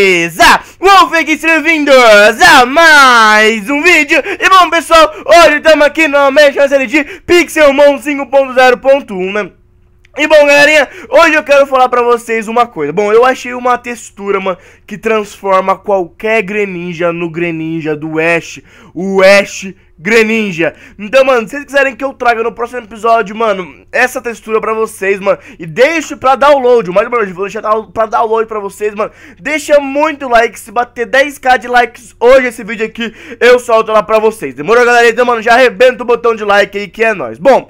beleza? Vamos bem-vindos a mais um vídeo E bom pessoal, hoje estamos aqui novamente na série de Pixelmon 5.0.1, né? E bom, galerinha, hoje eu quero falar pra vocês uma coisa. Bom, eu achei uma textura, mano, que transforma qualquer Greninja no Greninja do Ash. O Ash Greninja. Então, mano, se vocês quiserem que eu traga no próximo episódio, mano, essa textura pra vocês, mano, e deixo pra download, mais menos vou deixar pra download pra vocês, mano, deixa muito like, se bater 10k de likes hoje esse vídeo aqui, eu solto lá pra vocês. Demorou, galera? Então, mano, já arrebenta o botão de like aí, que é nóis. Bom...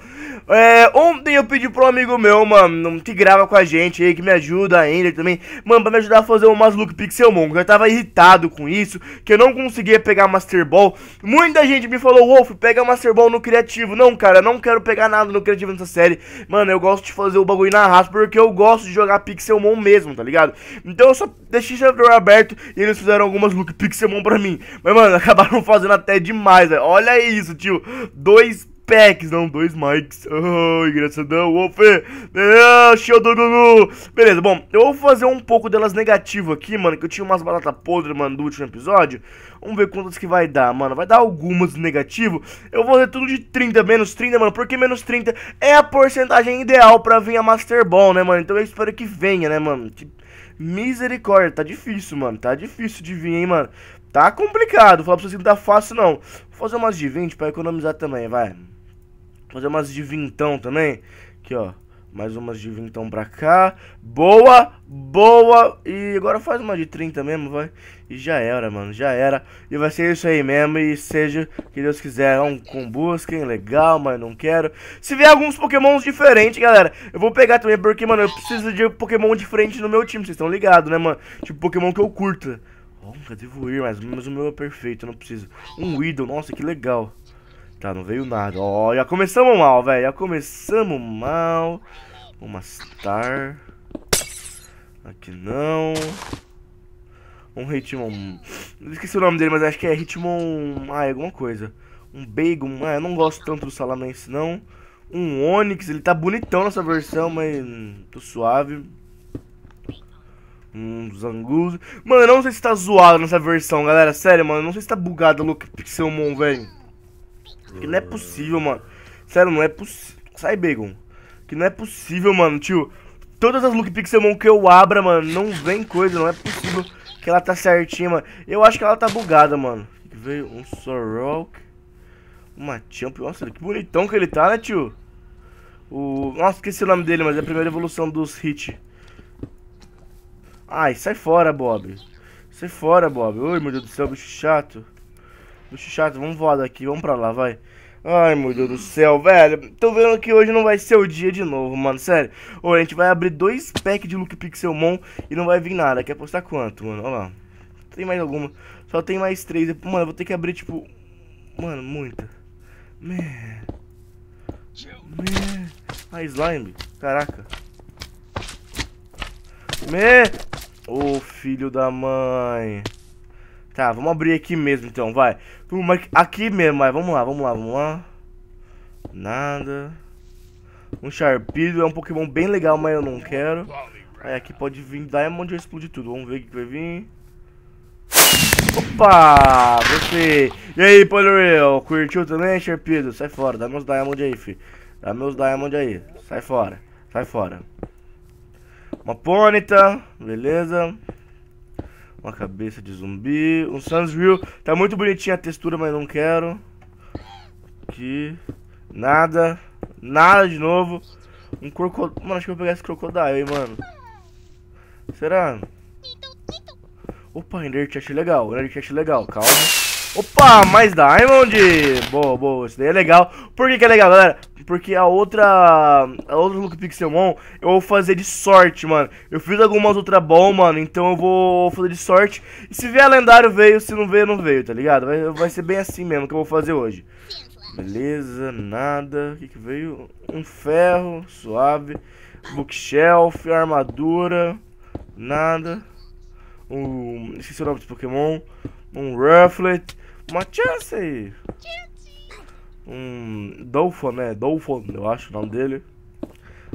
É, ontem eu pedi pro amigo meu, mano, que grava com a gente aí, que me ajuda ainda também, mano, pra me ajudar a fazer umas look pixelmon. Eu tava irritado com isso, que eu não conseguia pegar Master Ball. Muita gente me falou, Wolf, pega Master Ball no criativo. Não, cara, não quero pegar nada no criativo nessa série. Mano, eu gosto de fazer o bagulho na raça, porque eu gosto de jogar pixelmon mesmo, tá ligado? Então eu só deixei o servidor aberto e eles fizeram algumas look pixelmon pra mim. Mas, mano, acabaram fazendo até demais, velho. Olha isso, tio. Dois packs, não dois mics. Oh, engraçadão. Ô, Fê. É, ah, show do Gugu. Beleza, bom, eu vou fazer um pouco delas negativo aqui, mano, que eu tinha umas batatas podres, mano, do último episódio. Vamos ver quantas que vai dar, mano. Vai dar algumas negativo. Eu vou fazer tudo de 30, menos 30, mano, porque menos 30 é a porcentagem ideal pra vir a Master Ball, né, mano? Então eu espero que venha, né, mano? Que misericórdia, tá difícil, mano. Tá difícil de vir, hein, mano. Tá complicado, falar pra vocês que não tá fácil, não. Vou fazer umas de 20 pra economizar também, vai. Fazer umas de vintão também. Aqui, ó. Mais umas de vintão pra cá. Boa, boa. E agora faz uma de 30 mesmo, vai. E já era, mano, já era. E vai ser isso aí mesmo. E seja que Deus quiser. É um com busquem, legal, mas não quero. Se vier alguns pokémons diferentes, galera, eu vou pegar também. Porque, mano, eu preciso de pokémon diferente no meu time. Vocês estão ligados, né, mano? Tipo, pokémon que eu curto. Bom, é devo ir, Mas, mas o meu é perfeito, eu não preciso. Um Weedle, nossa, que legal. Tá, não veio nada. Ó, oh, já começamos mal, velho. Já começamos mal. Uma star. Aqui não. Um Hitmon. Esqueci o nome dele, mas acho que é Hitmon. Ah, é alguma coisa. Um Bagel. Ah, eu não gosto tanto do Salamence, não. Um Onix. Ele tá bonitão nessa versão, mas. Tô suave. Um Zangus. Mano, eu não sei se tá zoado nessa versão, galera. Sério, mano. Eu não sei se tá bugado a Look Pixelmon, velho. Que não é possível, mano. Sério, não é possível. Sai, Begon. Que não é possível, mano, tio. Todas as look Pixelmon que eu abra, mano, não vem coisa, não é possível que ela tá certinha, mano. Eu acho que ela tá bugada, mano. Veio um Sorok. Uma Champion. Nossa, que bonitão que ele tá, né, tio? O... Nossa, esqueci o nome dele, mas é a primeira evolução dos Hit. Ai, sai fora, Bob. Sai fora, Bob. Oi, meu Deus do céu, bicho chato o chato, vamos voar daqui, vamos pra lá, vai. Ai, meu Deus do céu, velho. Tô vendo que hoje não vai ser o dia de novo, mano. Sério. Ou a gente vai abrir dois packs de Look Pixelmon e não vai vir nada. Quer apostar quanto, mano? Olha lá. Tem mais alguma. Só tem mais três. Mano, vou ter que abrir, tipo... Mano, muita. Man. Man. Ah, slime. Caraca. Me... Ô, oh, filho da mãe. Tá, vamos abrir aqui mesmo então, vai. Aqui mesmo, vai. Vamos lá, vamos lá, vamos lá. Nada. Um Sharpedo é um Pokémon bem legal, mas eu não quero. Aí aqui pode vir Diamond e explodir tudo. Vamos ver o que vai vir. Opa! Você! E aí, Polyrel? Curtiu também, Sharpedo? Sai fora, dá meus Diamond aí, fi. Dá meus Diamond aí. Sai fora, sai fora. Uma Ponyta, beleza. Uma cabeça de zumbi. Um Sunsville. Tá muito bonitinha a textura, mas não quero. Aqui. Nada. Nada de novo. Um crocodilo. Mano, acho que eu vou pegar esse crocodile, hein, mano. Será? Opa, Ender Chat é legal. Ender Chat é legal. Calma. Opa, mais Diamond! Boa, boa, isso daí é legal. Por que, que é legal, galera? Porque a outra. A outra Look Pixelmon eu vou fazer de sorte, mano. Eu fiz algumas outra bom, mano. Então eu vou fazer de sorte. E se vier lendário, veio. Se não veio, não veio, tá ligado? Vai, vai ser bem assim mesmo que eu vou fazer hoje. Beleza, nada. O que, que veio? Um ferro, suave. Bookshelf, armadura. Nada. Um. Esqueci o nome desse Pokémon um Rufflet, uma Chelsea, um Dolphin, né? Dolphin, eu acho o nome dele.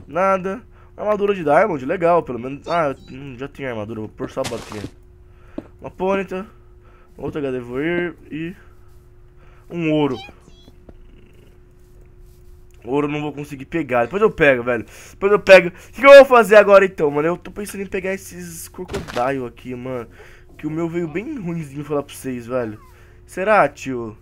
Nada. Armadura de Diamond, legal, pelo menos. Ah, hum, já tinha armadura, vou por só botinha. Uma Ponyta, outra HD Voir e um ouro. Ouro eu não vou conseguir pegar. Depois eu pego, velho. Depois eu pego. O que eu vou fazer agora então, mano? Eu tô pensando em pegar esses crocodile aqui, mano. Que o meu veio bem ruimzinho falar pra vocês, velho. Será, tio?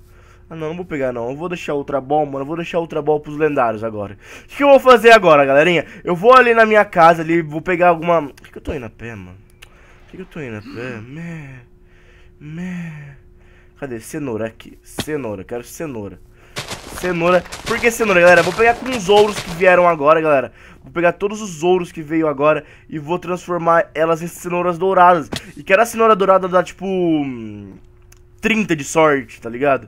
Ah, não, não vou pegar não. Eu vou deixar outra bomba mano. Eu vou deixar outra bomba pros lendários agora. O que, que eu vou fazer agora, galerinha? Eu vou ali na minha casa ali, vou pegar alguma... Por que, que eu tô indo a pé, mano? Por que, que eu tô indo a pé? Mé... Mé... Cadê? Cenoura aqui. Cenoura. Quero cenoura cenoura. Por que cenoura, galera? Vou pegar com os ouros que vieram agora, galera. Vou pegar todos os ouros que veio agora e vou transformar elas em cenouras douradas. E quero a cenoura dourada dar, tipo, 30 de sorte, tá ligado?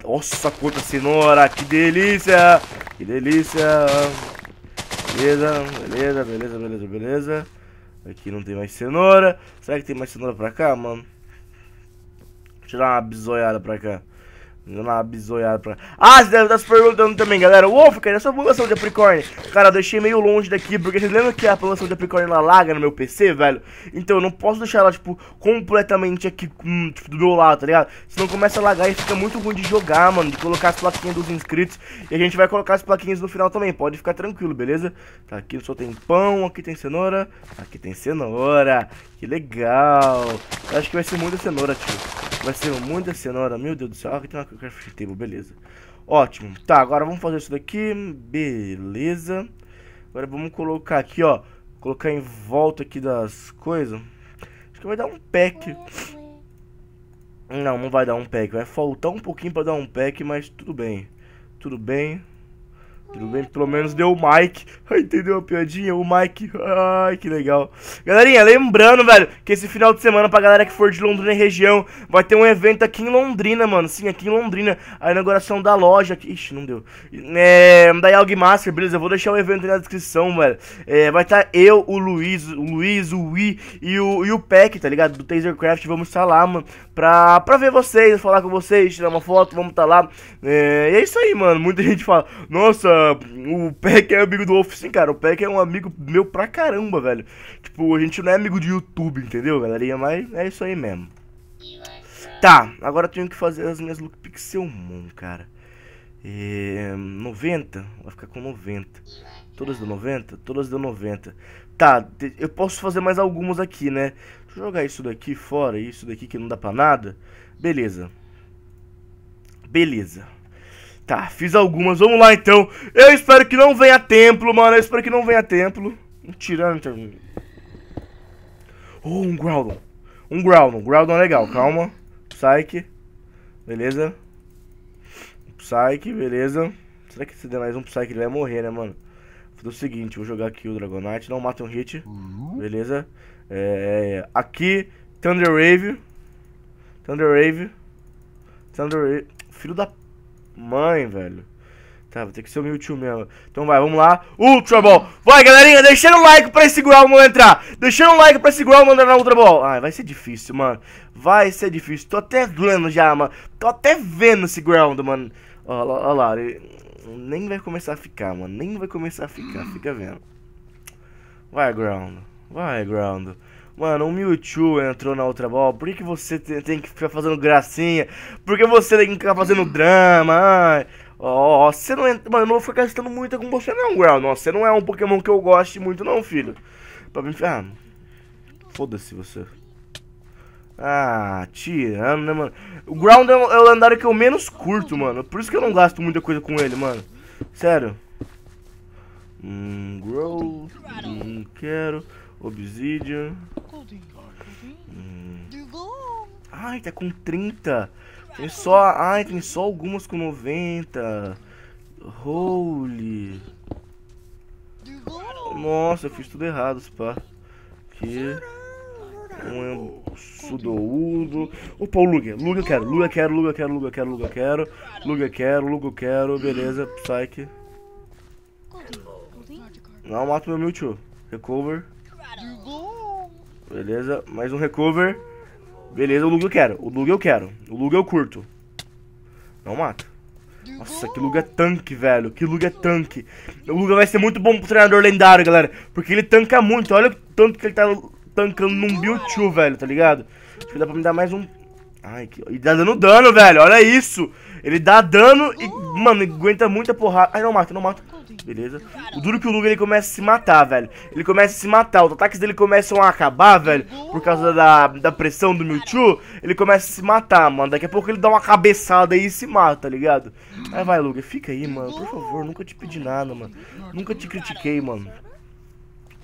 Tá, nossa, quanta cenoura, que delícia! Que delícia! Beleza, beleza, beleza, beleza, beleza. Aqui não tem mais cenoura. Será que tem mais cenoura pra cá, mano? Vou tirar uma bizoiada pra cá. Dando uma bizoiada pra. Ah, você deve estar se perguntando também, galera. Wolf, cara, essa população de Capricorn. Cara, eu deixei meio longe daqui, porque vocês lembram que a população de Capricorn ela larga no meu PC, velho? Então eu não posso deixar ela, tipo, completamente aqui, hum, tipo, do meu lado, tá ligado? Senão começa a lagar e fica muito ruim de jogar, mano. De colocar as plaquinhas dos inscritos. E a gente vai colocar as plaquinhas no final também. Pode ficar tranquilo, beleza? Tá, aqui só tem pão, aqui tem cenoura. Aqui tem cenoura. Que legal. Eu acho que vai ser muita cenoura, tio. Vai ser muita cenoura. Meu Deus do céu. Aqui tem uma table, beleza. Ótimo. Tá, agora vamos fazer isso daqui. Beleza. Agora vamos colocar aqui, ó. Colocar em volta aqui das coisas. Acho que vai dar um pack. Não, não vai dar um pack. Vai faltar um pouquinho pra dar um pack, mas tudo bem. Tudo bem. Tudo bem pelo menos deu o Mike. Entendeu a piadinha? O Mike. Ai, que legal. Galerinha, lembrando, velho, que esse final de semana, pra galera que for de Londrina e região, vai ter um evento aqui em Londrina, mano. Sim, aqui em Londrina. A inauguração da loja. Aqui. Ixi, não deu. É, da Yalg Master, beleza? Eu vou deixar o evento aí na descrição, velho. É, vai estar tá eu, o Luiz, o Luiz, o Wii e o, e o Peck, tá ligado? Do Tasercraft. Vamos estar tá lá, mano pra, pra ver vocês, falar com vocês, tirar uma foto, vamos tá lá. É, é isso aí, mano. Muita gente fala, nossa, o Peck é amigo do Wolf. Sim, cara, o Peck é um amigo meu pra caramba, velho. Tipo, a gente não é amigo de YouTube, entendeu, galerinha? Mas é isso aí mesmo. Tá, agora eu tenho que fazer as minhas look mon cara. É, 90? Vai ficar com 90. Todas tá, de 90? Todas de 90. Tá, eu posso fazer mais algumas aqui, né? Deixa eu jogar isso daqui fora isso daqui que não dá pra nada. Beleza. Beleza. Tá, fiz algumas. Vamos lá, então. Eu espero que não venha templo, mano. Eu espero que não venha templo. Um tirano. Oh, um Groudon. Um Groudon. Groudon é legal. Calma. Psyche. Beleza. Psyche, beleza. Será que se der mais um Psyche ele vai morrer, né, mano? Vou fazer o seguinte, vou jogar aqui o Dragonite. Não, mata um hit. Uhum. Beleza. É, aqui, Thunder Wave. Thunder Wave. Thunder Wave. Filho da mãe, velho. Tá, vou ter que ser o Mewtwo mesmo. Então vai, vamos lá. Ultra Ball. Vai, galerinha, deixando o like pra segurar o não entrar. Deixando o like pra segurar o mano entrar na Ultra Ball. Ai, vai ser difícil, mano. Vai ser difícil. Tô até vendo já, mano. Tô até vendo esse ground, mano. Olha lá, ó lá, nem vai começar a ficar, mano. Nem vai começar a ficar, fica vendo. Vai, Ground. Vai, Ground. Mano, o Mewtwo entrou na outra bola. Por que, que você tem que ficar fazendo gracinha? Por que você tem que ficar fazendo drama? Ai. Ó, oh, você não entra. Mano, eu não vou ficar gastando muito com você, não, Ground. você não é um Pokémon que eu goste muito, não, filho. Pra mim, ah, foda-se você. Ah, tirando, né, mano? O Ground é, é o lendário que eu menos curto, mano. Por isso que eu não gasto muita coisa com ele, mano. Sério. Hum, grow. Não hum, quero. Obsidian. Hum. Ai, tá com 30. Tem só. Ai, tem só algumas com 90. Holy. Nossa, eu fiz tudo errado, spa. Que um Sudoudo. O Luga. Luga quero, Luga quero, Luga quero, Luga quero, Luga quero. Luga quero, Luga quero, beleza, Psyche. Não mato meu Mewtwo. Recover. Beleza, mais um recover. Beleza, o Luga eu quero. O Luga eu quero. O Luga eu curto. Não mata. Nossa, que Luga é tanque, velho. Que Luga é tanque. O Luga vai ser muito bom pro treinador lendário, galera. Porque ele tanca muito. Olha o tanto que ele tá tancando num Mewtwo, velho, tá ligado? Acho que dá pra me dar mais um... Ai, que... E dá dando dano, velho, olha isso! Ele dá dano e, mano, aguenta muita porrada. Ai, não mata, não mata. Beleza. O duro é que o Luger, ele começa a se matar, velho. Ele começa a se matar. Os ataques dele começam a acabar, velho. Por causa da, da pressão do Mewtwo. Ele começa a se matar, mano. Daqui a pouco ele dá uma cabeçada aí e se mata, tá ligado? Aí vai, Luger. Fica aí, mano. Por favor, nunca te pedi nada, mano. Nunca te critiquei, mano.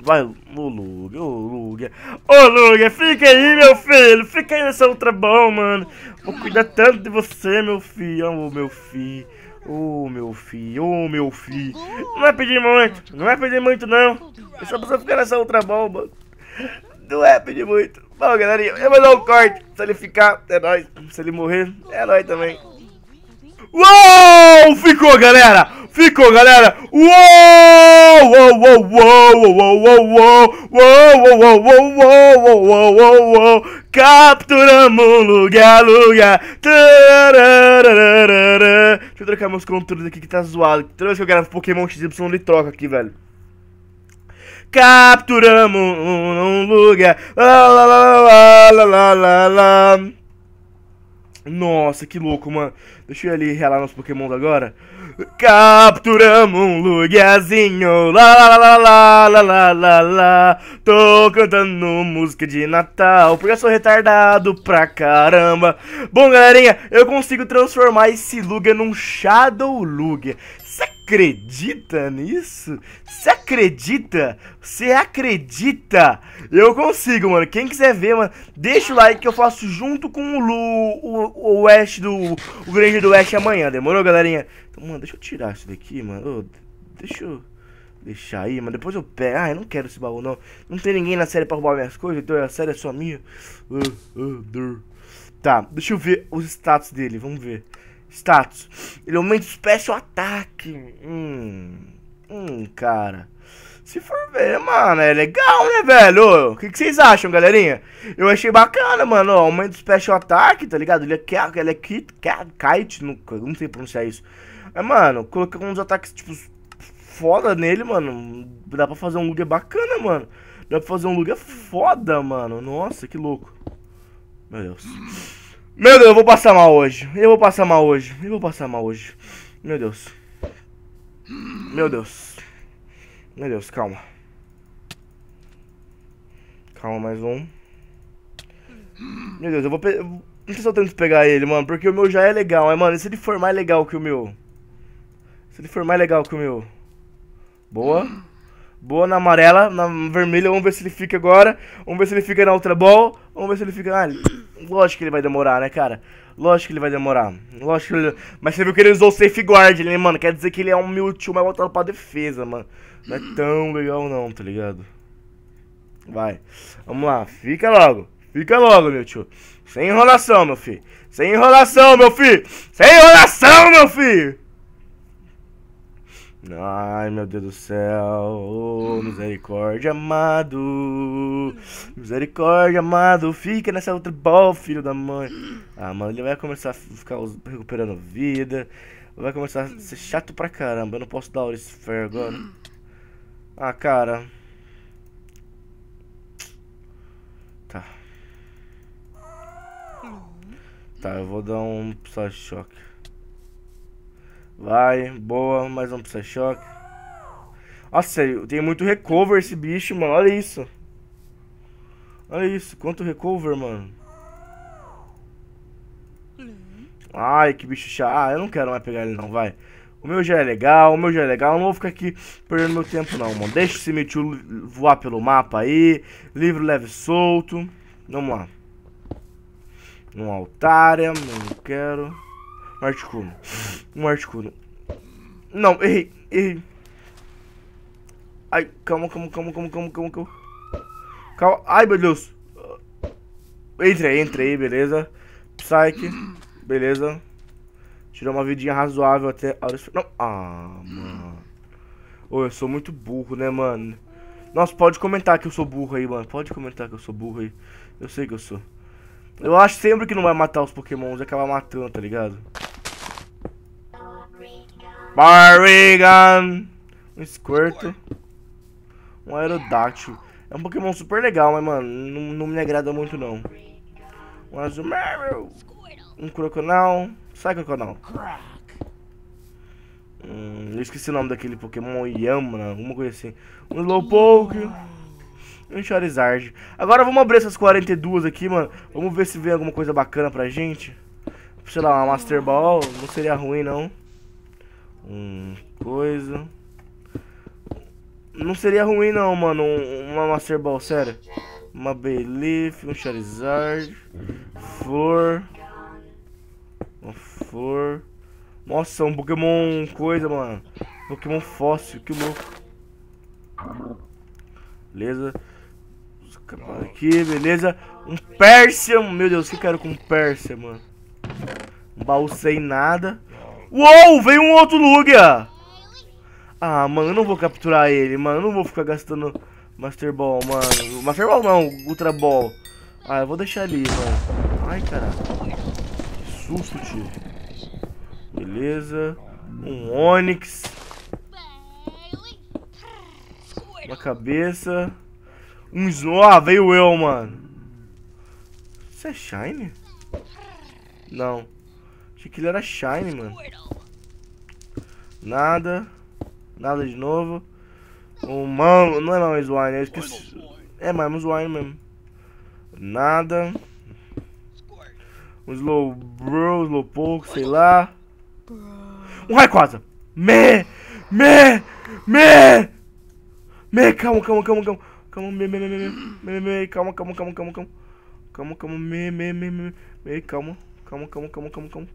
Vai, ô Lugia, ô Lugia. Ô Lugia, fica aí, meu filho. Fica aí nessa outra bom, mano. Vou cuidar tanto de você, meu filho. Ô, meu filho. Ô, meu filho. Ô, meu filho. Não vai pedir muito. Não vai pedir muito, não. Eu só preciso ficar nessa outra bomba. Não é pedir muito. Bom, galerinha, eu vou dar um corte. Se ele ficar, é nóis. Se ele morrer, é nóis também. Uou! Ficou, galera! Ficou, galera! Uou! Uou, uou, uou, uou, uou, uou! Uou, uou, uou, uou, uou, uou, uou! Capturamos lugar, lugar! Deixa eu trocar meus controles aqui que tá zoado. Toda vez que eu gravo Pokémon XY, ele troca aqui, velho. Capturamos um lugar! Lá, lá, lá, lá, lá, lá, lá. Nossa, que louco, mano. Deixa eu ali relar nosso Pokémon agora. Capturamos um lugarzinho, lá lá lá lá lá lá lá lá. Tô cantando música de Natal, porque eu sou retardado pra caramba. Bom, galerinha, eu consigo transformar esse Lugia num Shadow Lugia acredita nisso? Você acredita? Você acredita? Eu consigo, mano. Quem quiser ver, mano, deixa o like que eu faço junto com o Lu, o, Oeste West do. O Grande do West amanhã, demorou, galerinha? Então, mano, deixa eu tirar isso daqui, mano. Oh, deixa eu deixar aí, mas depois eu pego. Ah, eu não quero esse baú, não. Não tem ninguém na série pra roubar minhas coisas, então a série é só minha. Uh, uh, tá, deixa eu ver os status dele, vamos ver. Status. Ele aumenta o special ataque. Hum. Hum, cara. Se for ver, mano, é legal, né, velho? O que, que, vocês acham, galerinha? Eu achei bacana, mano. Aumento aumenta o special attack, tá ligado? Ele é, ele é kit, kite, não, não sei pronunciar isso. É, mano, coloquei uns ataques, tipo, foda nele, mano. Dá pra fazer um lugar bacana, mano. Dá pra fazer um lugar foda, mano. Nossa, que louco. Meu Deus. Meu Deus, eu vou passar mal hoje. Eu vou passar mal hoje. Eu vou passar mal hoje. Meu Deus. Meu Deus. Meu Deus, calma. Calma, mais um. Meu Deus, eu vou pegar... Não sei se eu tento pegar ele, mano, porque o meu já é legal. Mas, mano, se ele for mais legal que o meu... Se ele for mais legal que o meu... Boa. Boa na amarela, na vermelha. Vamos ver se ele fica agora. Vamos ver se ele fica na outra ball. Vamos ver se ele fica. Ah, lógico que ele vai demorar, né, cara? Lógico que ele vai demorar. Lógico que ele... Mas você viu que ele usou safeguard ali, né, mano? Quer dizer que ele é um Mewtwo mais voltado pra defesa, mano. Não é tão legal não, tá ligado? Vai. Vamos lá. Fica logo. Fica logo, Mewtwo. Sem enrolação, meu filho. Sem enrolação, meu filho. Sem enrolação, meu filho. Ai, meu Deus do céu, oh, misericórdia amado, misericórdia amado, fica nessa outra bola, filho da mãe. Ah, mano, ele vai começar a ficar recuperando vida, vai começar a ser chato pra caramba, eu não posso dar o fair agora. Ah, cara. Tá. Tá, eu vou dar um só choque. Vai, boa, mais um Psy-Shock. Nossa, sério, tem muito recover esse bicho, mano. Olha isso. Olha isso, quanto recover, mano. Ai, que bicho chato. Ah, eu não quero mais pegar ele não, vai. O meu já é legal, o meu já é legal. Eu não vou ficar aqui perdendo meu tempo não, mano. Deixa esse Mewtwo voar pelo mapa aí. Livro leve solto. Vamos lá. Um eu não quero. Não articula. Não articula. Não, errei, errei. Ai, calma, calma, calma, calma, calma, calma, calma. Calma. Ai, meu Deus. Entra aí, entra aí, beleza. Psyche, beleza. Tirou uma vidinha razoável até... Não, ah, mano. Ô, eu sou muito burro, né, mano? Nossa, pode comentar que eu sou burro aí, mano. Pode comentar que eu sou burro aí. Eu sei que eu sou. Eu acho sempre que não vai matar os pokémons é e acaba matando, tá ligado? Barrigan! Um Squirtle. Um Aerodactyl. É um Pokémon super legal, mas, mano, não, não me agrada muito, não. Um Azumarill. Um Croconal. Sai, Croconal. Hum, eu esqueci o nome daquele Pokémon. Yamna, alguma coisa assim. Um Slowpoke. Um Charizard. Agora vamos abrir essas 42 aqui, mano. Vamos ver se vem alguma coisa bacana pra gente. Sei lá, uma Master Ball. Não seria ruim, não um coisa. Não seria ruim não, mano, uma Master Ball, sério. Uma Belief, um Charizard, Flor, uma Flor. Nossa, um Pokémon coisa, mano. Pokémon fóssil, que louco. Beleza. Aqui, beleza. Um Persia, meu Deus, o que eu quero com Persia, mano? Um baú sem nada. Uou, veio um outro Lugia. Ah, mano, eu não vou capturar ele, mano. Eu não vou ficar gastando Master Ball, mano. Master Ball não, Ultra Ball. Ah, eu vou deixar ali, mano. Ai, cara. Que susto, tio. Beleza. Um Onix. Uma cabeça. Um Snow. Ah, veio eu, mano. Isso é Shine? Não. Achei que ele era Shine, mano. Nada. Nada de novo. O mano, Não é mais Wine, eu esqueci. É, é mais Wine mesmo. Nada. Um Slow Bro, pouco, sei lá. Um Raikwaza. Me! Me! Me! Me! Calma, calma, calma, calma. Calma, me, me, me, me, me, me, calma, calma, calma, calma, calma. Calma, calma, me, me, me, me, me, calma, calma, calma, calma, calma.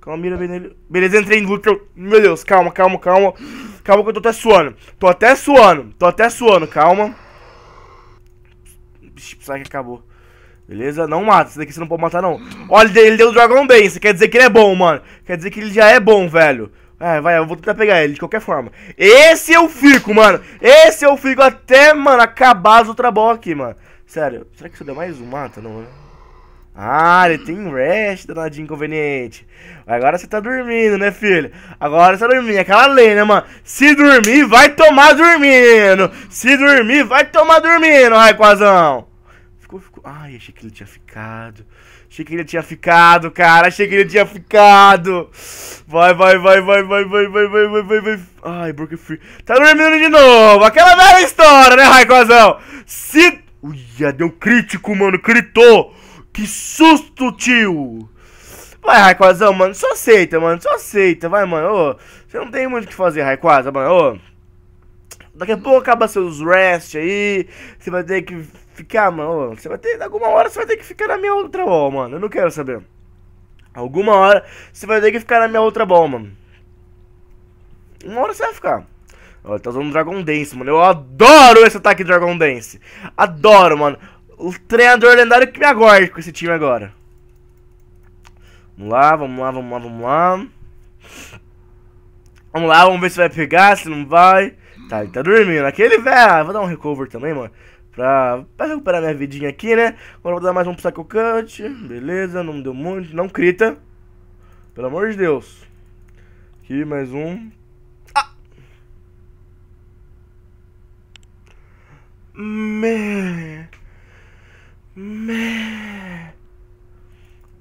Calma, mira bem nele. Beleza, entrei em luto. Meu Deus, calma, calma, calma. Calma que eu tô até suando. Tô até suando. Tô até suando, calma. Bicho, sai que acabou. Beleza? Não mata. Esse daqui você não pode matar, não. Olha, ele deu o Dragon Você Quer dizer que ele é bom, mano. Quer dizer que ele já é bom, velho. É, vai, eu vou tentar pegar ele de qualquer forma. Esse eu fico, mano. Esse eu fico até, mano, acabar as outra bola aqui, mano. Sério. Será que isso deu mais um mata? Não, né? Ah, ele tem rest, danadinho inconveniente. Agora você tá dormindo, né, filho? Agora você tá dormindo. É aquela lei, né, mano? Se dormir, vai tomar dormindo. Se dormir, vai tomar dormindo, Raiquazão. Ficou, ficou. Ai, achei que ele tinha ficado. Achei que ele tinha ficado, cara. Achei que ele tinha ficado. Vai, vai, vai, vai, vai, vai, vai, vai, vai, vai, vai. Ai, Burger Free. Tá dormindo de novo. Aquela velha história, né, Raiquazão? Se. Ui, deu crítico, mano. Critou. Que susto, tio! Vai, Raikwazão, mano, só aceita, mano, só aceita, vai, mano, ô. Você não tem muito o que fazer, Raikwaza, mano, ô. Daqui a pouco acaba seus rest aí, você vai ter que ficar, mano, Você vai ter, alguma hora você vai ter que ficar na minha outra wall, mano, eu não quero saber. Alguma hora você vai ter que ficar na minha outra ball, mano. Uma hora você vai ficar. Olha, tá usando Dragon Dance, mano. Eu adoro esse ataque Dragon Dance. Adoro, mano o treinador lendário que me aguarde com esse time agora. Vamos lá, vamos lá, vamos lá, vamos lá. Vamos lá, vamos ver se vai pegar, se não vai. Tá, ele tá dormindo. Aquele velho. Ah, vou dar um recover também, mano. Pra, pra recuperar minha vidinha aqui, né? Agora vou dar mais um Psycho Cut. Beleza, não deu muito. Não crita. Pelo amor de Deus. Aqui, mais um. Ah! Man. Man.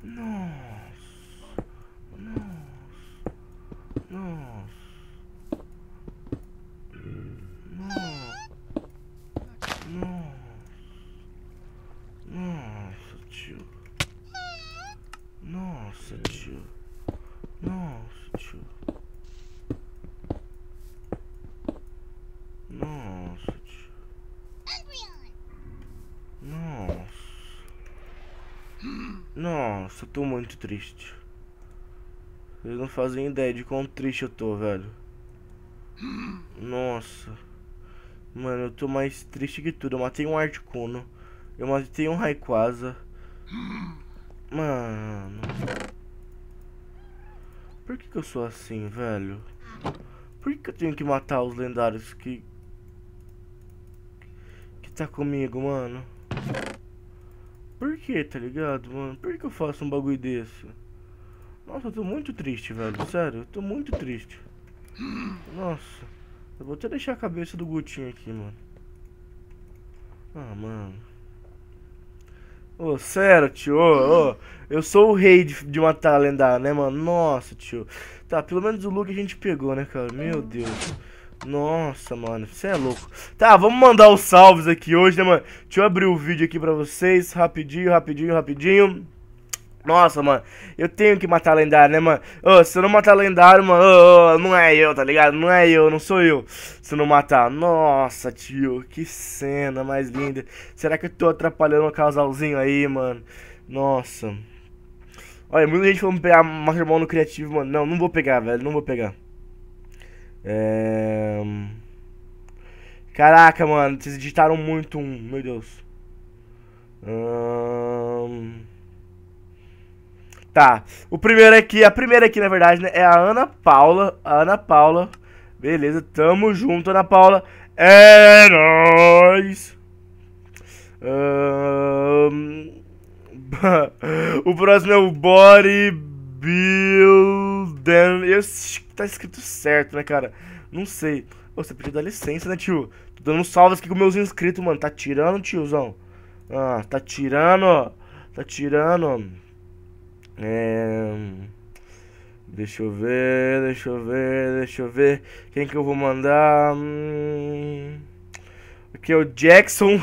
Nossa. Nossa. Nossa. Nossa, eu tô muito triste. Vocês não fazem ideia de quão triste eu tô, velho. Nossa. Mano, eu tô mais triste que tudo. Eu matei um Articuno. Eu matei um Raikwaza. Mano. Por que, que eu sou assim, velho? Por que, que eu tenho que matar os lendários que... Que tá comigo, mano? Por que, tá ligado, mano? Por que eu faço um bagulho desse? Nossa, eu tô muito triste, velho. Sério, eu tô muito triste. Nossa. Eu vou até deixar a cabeça do Gutinho aqui, mano. Ah, mano. Ô, oh, sério, tio. Oh, oh. Eu sou o rei de, de matar lendário, né, mano? Nossa, tio. Tá, pelo menos o look a gente pegou, né, cara? Meu Deus. Nossa, mano, você é louco. Tá, vamos mandar os salves aqui hoje, né, mano? Deixa eu abrir o vídeo aqui pra vocês, rapidinho, rapidinho, rapidinho. Nossa, mano, eu tenho que matar lendário, né, mano? Oh, se eu não matar lendário, mano, oh, oh, não é eu, tá ligado? Não é eu, não sou eu. Se eu não matar, nossa, tio, que cena mais linda. Será que eu tô atrapalhando o casalzinho aí, mano? Nossa. Olha, muita gente falando pegar Master Ball no criativo, mano. Não, não vou pegar, velho, não vou pegar. É... Caraca, mano, vocês digitaram muito um, meu Deus. Tá, o primeiro aqui, a primeira aqui, na verdade, né, é a Ana Paula. A Ana Paula. Beleza, tamo junto, Ana Paula. É nóis! o próximo é o Body Builden. está tá escrito certo, né, cara? Não sei. você pediu dar licença, né, tio? Tô dando salvas aqui com meus inscritos, mano. Tá tirando, tiozão? Ah, tá tirando. Tá tirando. É... Deixa eu ver, deixa eu ver, deixa eu ver. Quem que eu vou mandar? Hum... Aqui é o Jackson.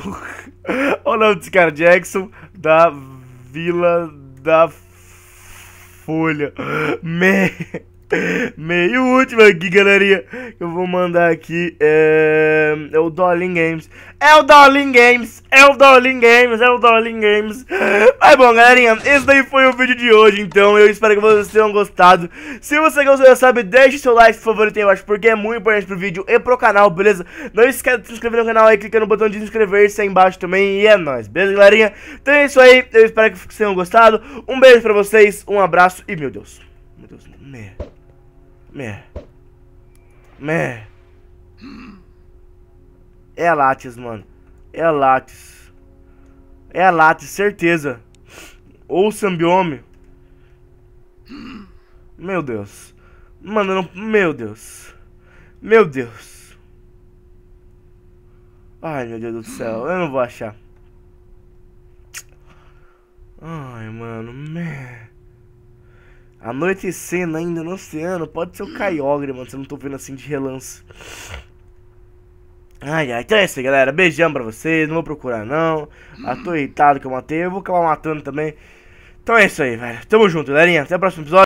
Olha o nome desse cara, Jackson da Vila da folha. me Meio último aqui, galerinha, que eu vou mandar aqui é, é o Dolin Games. É o Dolin Games, é o Dolin Games, é o Dolin Games. Mas bom, galerinha, esse daí foi o vídeo de hoje, então eu espero que vocês tenham gostado. Se você gostou, já sabe, deixe seu like, por favor, aí embaixo, porque é muito importante pro vídeo e pro canal, beleza? Não esquece de se inscrever no canal aí, clica no botão de inscrever-se aí embaixo também, e é nóis, beleza, galerinha? Então é isso aí, eu espero que vocês tenham gostado. Um beijo pra vocês, um abraço e meu Deus, meu Deus, meu... Meh. Meh. É Lattes, mano. É Lattes. É Lattes, certeza. Ou Sambiome. Meu Deus. Mano, não... Meu Deus. Meu Deus. Ai, meu Deus do céu. Eu não vou achar. Ai, mano. Meh. A noite cena ainda no oceano. Pode ser o Kyogre, mano. Se eu não tô vendo assim de relance. Ai, ai. Então é isso aí, galera. Beijão pra vocês. Não vou procurar, não. Ah, tô irritado que eu matei. Eu vou acabar matando também. Então é isso aí, velho. Tamo junto, galerinha. Até o próximo episódio.